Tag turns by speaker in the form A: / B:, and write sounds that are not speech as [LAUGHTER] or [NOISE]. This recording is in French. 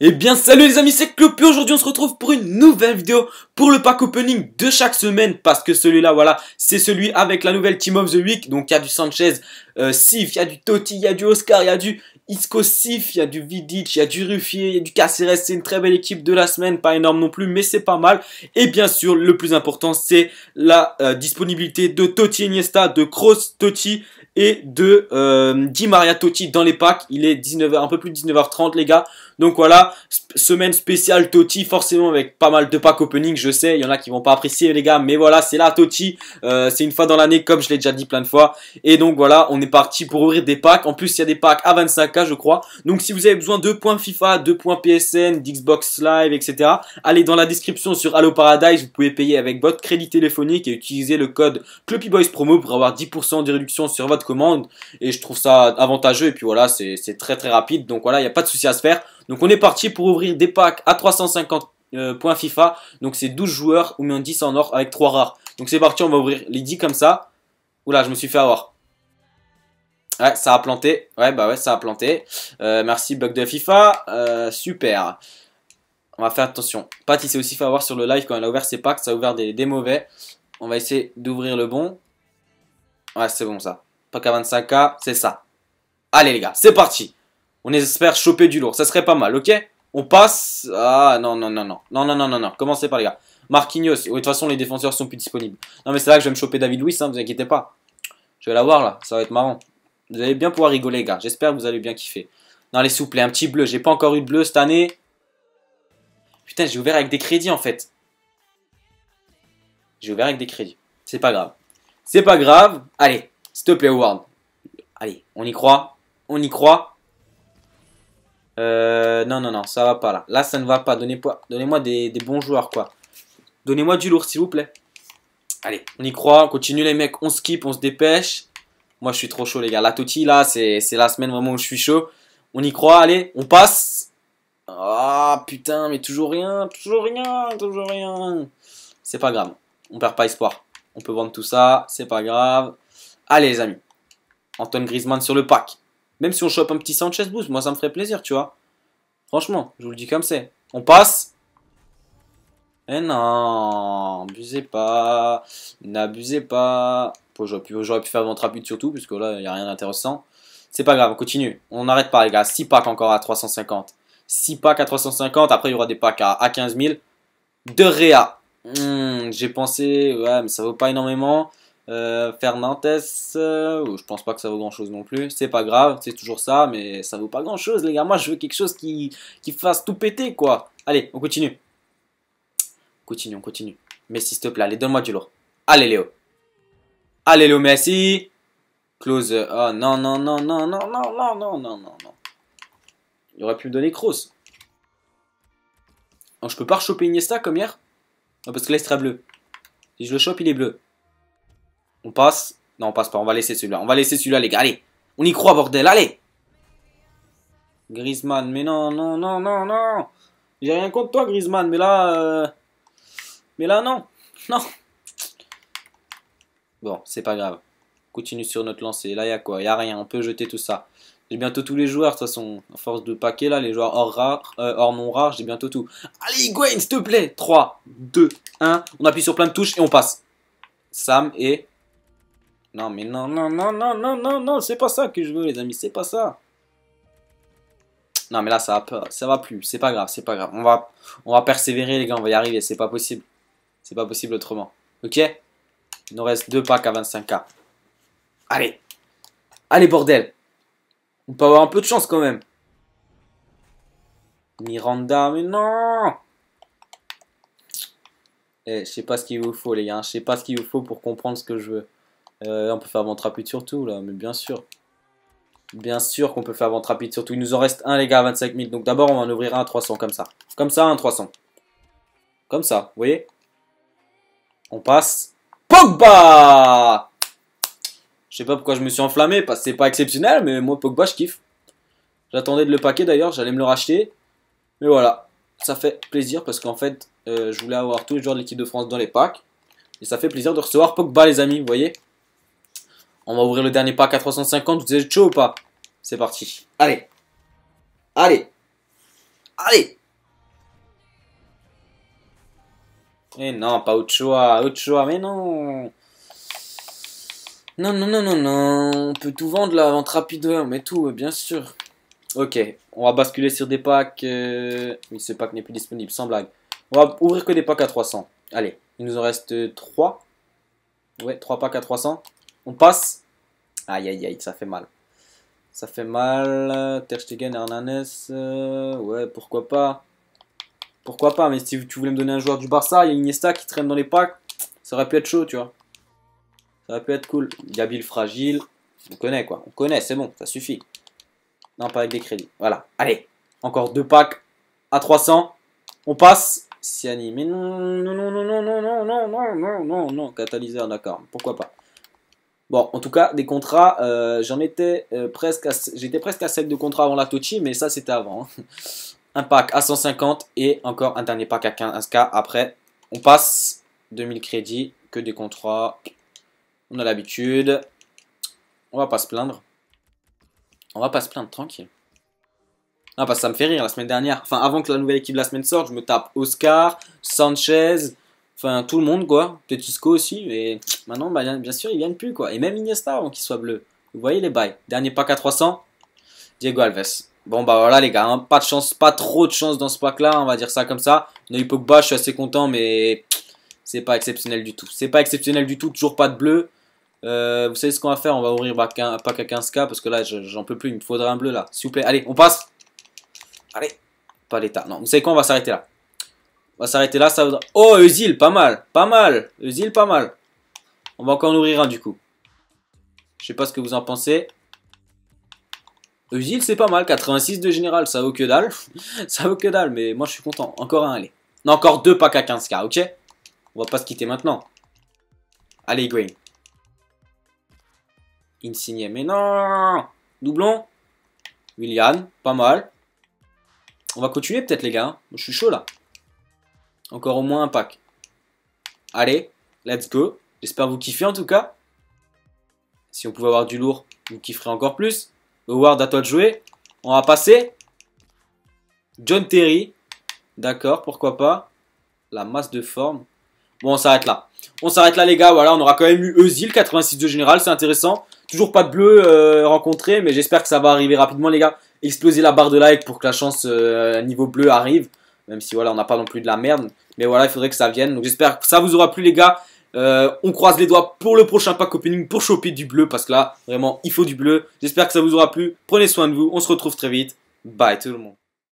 A: Et eh bien salut les amis, c'est Clopi, aujourd'hui on se retrouve pour une nouvelle vidéo pour le pack opening de chaque semaine parce que celui-là voilà, c'est celui avec la nouvelle Team of the Week, donc il y a du Sanchez, euh, Sif, il y a du Totti, il y a du Oscar, il y a du Isco Sif, il y a du Vidic, il y a du Ruffier, il y a du Caceres. C'est une très belle équipe de la semaine, pas énorme non plus, mais c'est pas mal. Et bien sûr, le plus important, c'est la euh, disponibilité de Totti Iniesta, de Kroos Totti et de euh, Di Maria Totti dans les packs. Il est 19h, un peu plus de 19h30 les gars. Donc voilà, semaine spéciale Totti, forcément avec pas mal de packs opening, je sais, il y en a qui vont pas apprécier les gars, mais voilà, c'est là Totti, euh, c'est une fois dans l'année comme je l'ai déjà dit plein de fois. Et donc voilà, on est parti pour ouvrir des packs. En plus, il y a des packs à 25 je crois. Donc si vous avez besoin de points FIFA, de points PSN, d'Xbox Live, etc., allez dans la description sur Allo Paradise, vous pouvez payer avec votre crédit téléphonique et utiliser le code Boys Promo pour avoir 10% de réduction sur votre commande. Et je trouve ça avantageux et puis voilà, c'est très très rapide. Donc voilà, il n'y a pas de souci à se faire. Donc on est parti pour ouvrir des packs à 350 euh, points FIFA. Donc c'est 12 joueurs ou en 10 en or avec 3 rares. Donc c'est parti, on va ouvrir les 10 comme ça. Oula, je me suis fait avoir. Ouais, ça a planté. Ouais, bah ouais, ça a planté. Euh, merci, bug de FIFA. Euh, super. On va faire attention. Pat, il s'est aussi fait avoir sur le live quand elle a ouvert ses packs. Ça a ouvert des, des mauvais. On va essayer d'ouvrir le bon. Ouais, c'est bon ça. Pack à 25K, c'est ça. Allez les gars, c'est parti. On espère choper du lourd. Ça serait pas mal, ok On passe. Ah non, non, non, non. Non, non, non, non, non. Commencez par les gars. Marquinhos. de toute façon, les défenseurs sont plus disponibles. Non, mais c'est là que je vais me choper David Luiz, hein, vous inquiétez pas. Je vais l'avoir là, ça va être marrant. Vous allez bien pouvoir rigoler, les gars. J'espère que vous allez bien kiffer. Non, les s'il un petit bleu. J'ai pas encore eu de bleu cette année. Putain, j'ai ouvert avec des crédits, en fait. J'ai ouvert avec des crédits. C'est pas grave. C'est pas grave. Allez, s'il te plaît, Howard. Allez, on y croit. On y croit. Euh, non, non, non, ça va pas là. Là, ça ne va pas. Donnez-moi des, des bons joueurs, quoi. Donnez-moi du lourd, s'il vous plaît. Allez, on y croit. On continue, les mecs. On skip, on se dépêche. Moi, je suis trop chaud, les gars. La Toti, là, c'est la semaine vraiment où je suis chaud. On y croit, allez, on passe. Ah, putain, mais toujours rien, toujours rien, toujours rien. C'est pas grave, on perd pas espoir. On peut vendre tout ça, c'est pas grave. Allez, les amis. Antoine Griezmann sur le pack. Même si on chope un petit Sanchez boost, moi, ça me ferait plaisir, tu vois. Franchement, je vous le dis comme c'est. On passe. Eh non, abusez pas, n'abusez pas. J'aurais pu, faire faire à rapide surtout, puisque là, il n'y a rien d'intéressant. C'est pas grave, on continue. On n'arrête pas, les gars. 6 packs encore à 350. 6 packs à 350. Après, il y aura des packs à, 15 000. De Réa. Hmm, j'ai pensé, ouais, mais ça vaut pas énormément. Euh, Fernandes, euh, je pense pas que ça vaut grand chose non plus. C'est pas grave, c'est toujours ça, mais ça vaut pas grand chose, les gars. Moi, je veux quelque chose qui, qui fasse tout péter, quoi. Allez, on continue. Continue, on continue. Mais s'il te plaît, allez, donne-moi du lourd. Allez, Léo. Allez, le merci. Close. oh, non, non, non, non, non, non, non, non, non, non, non. Il aurait pu me donner cross. Oh, je peux pas choper Iniesta comme hier Non, parce que là, il serait bleu. Si je le chope, il est bleu. On passe. Non, on passe pas. On va laisser celui-là. On va laisser celui-là, les gars. Allez. On y croit, bordel. Allez. Griezmann, mais non, non, non, non, non. J'ai rien contre toi, Griezmann, mais là... Euh... Mais là, non. Non. Bon, c'est pas grave. Continue sur notre lancée. Là, il y a quoi Il a rien. On peut jeter tout ça. J'ai bientôt tous les joueurs, de toute façon. En force de paquet, là, les joueurs hors, rare, euh, hors non rares, j'ai bientôt tout. Allez, Gwen, s'il te plaît 3, 2, 1. On appuie sur plein de touches et on passe. Sam et... Non, mais non, non, non, non, non, non, non, c'est pas ça que je veux, les amis. C'est pas ça. Non, mais là, ça va, ça va plus. C'est pas grave, c'est pas grave. On va, on va persévérer, les gars. On va y arriver. C'est pas possible. C'est pas possible autrement. Ok il nous reste deux packs à 25k. Allez. Allez, bordel. On peut avoir un peu de chance quand même. Miranda, mais non Eh, je sais pas ce qu'il vous faut, les gars. Je sais pas ce qu'il vous faut pour comprendre ce que je veux. Euh, on peut faire ventre rapide surtout là. Mais bien sûr. Bien sûr qu'on peut faire ventre rapide surtout. Il nous en reste un, les gars, à 25 000. Donc d'abord, on va en ouvrir un à 300, comme ça. Comme ça, un 300. Comme ça, vous voyez On passe. Pogba Je sais pas pourquoi je me suis enflammé, parce que c'est pas exceptionnel, mais moi Pogba je kiffe. J'attendais de le paquer d'ailleurs, j'allais me le racheter. Mais voilà, ça fait plaisir parce qu'en fait, euh, je voulais avoir tous les joueurs de l'équipe de France dans les packs. Et ça fait plaisir de recevoir Pogba les amis, vous voyez On va ouvrir le dernier pack à 350, vous êtes chaud ou pas C'est parti. Allez Allez Allez Et eh non, pas choix, autre choix, mais non. Non, non, non, non, non. On peut tout vendre la vente rapide, mais tout, bien sûr. Ok, on va basculer sur des packs. mais euh, ce pack n'est plus disponible, sans blague. On va ouvrir que des packs à 300. Allez, il nous en reste 3. Euh, ouais, 3 packs à 300. On passe. Aïe, aïe, aïe, ça fait mal. Ça fait mal. Ter Stegen, euh, Ouais, pourquoi pas pourquoi pas. Mais si tu voulais me donner un joueur du Barça, il y a Iniesta qui traîne dans les packs, ça aurait pu être chaud, tu vois. Ça aurait pu être cool. Gabil fragile, on connaît quoi. On connaît, c'est bon, ça suffit. Non, pas avec des crédits. Voilà. Allez, encore deux packs à 300. On passe. Siani, mais non, non, non, non, non, non, non, non, non, non, non, non, catalyseur, d'accord, pourquoi pas. Bon, en tout cas, des contrats, j'en étais presque, j'étais presque à 7 de contrats avant la Tochi, mais ça c'était avant un pack à 150 et encore un dernier pack à 15k. Après, on passe 2000 crédits, que des contrats. On a l'habitude. On va pas se plaindre. On va pas se plaindre, tranquille. Ah, parce ça me fait rire la semaine dernière. Enfin, avant que la nouvelle équipe de la semaine sorte, je me tape Oscar, Sanchez, enfin tout le monde quoi. Petisco aussi, mais maintenant, bah, bien sûr, ils viennent plus quoi. Et même Iniesta avant qu'il soit bleu. Vous voyez les bails. Dernier pack à 300, Diego Alves. Bon bah voilà les gars, hein. pas de chance, pas trop de chance dans ce pack là, on va dire ça comme ça. Noy Pogba, je suis assez content mais c'est pas exceptionnel du tout. C'est pas exceptionnel du tout, toujours pas de bleu. Euh, vous savez ce qu'on va faire, on va ouvrir un pack à 15k parce que là j'en peux plus, il me faudrait un bleu là. S'il vous plaît, allez, on passe. Allez, pas l'état. Non, vous savez quoi, on va s'arrêter là. On va s'arrêter là, ça vaudra... Oh, Eusil, pas mal, pas mal, Eusil, pas mal. On va encore en ouvrir un du coup. Je sais pas ce que vous en pensez. Usil, c'est pas mal. 86 de général, ça vaut que dalle. [LAUGHS] ça vaut que dalle, mais moi, je suis content. Encore un, allez. encore deux packs à 15k, ok On va pas se quitter maintenant. Allez, Green. Insigne, mais non Doublon William, pas mal. On va continuer peut-être, les gars. Hein. Je suis chaud, là. Encore au moins un pack. Allez, let's go. J'espère vous kiffer, en tout cas. Si on pouvait avoir du lourd, vous kifferez encore plus. Howard, à toi de jouer. On va passer. John Terry. D'accord, pourquoi pas. La masse de forme. Bon, on s'arrête là. On s'arrête là, les gars. Voilà, on aura quand même eu Eusil, 86 de général. C'est intéressant. Toujours pas de bleu euh, rencontré, mais j'espère que ça va arriver rapidement, les gars. Exploser la barre de like pour que la chance euh, niveau bleu arrive. Même si, voilà, on n'a pas non plus de la merde. Mais voilà, il faudrait que ça vienne. Donc, j'espère que ça vous aura plu, les gars. Euh, on croise les doigts pour le prochain pack opening pour choper du bleu parce que là, vraiment, il faut du bleu. J'espère que ça vous aura plu. Prenez soin de vous. On se retrouve très vite. Bye tout le monde.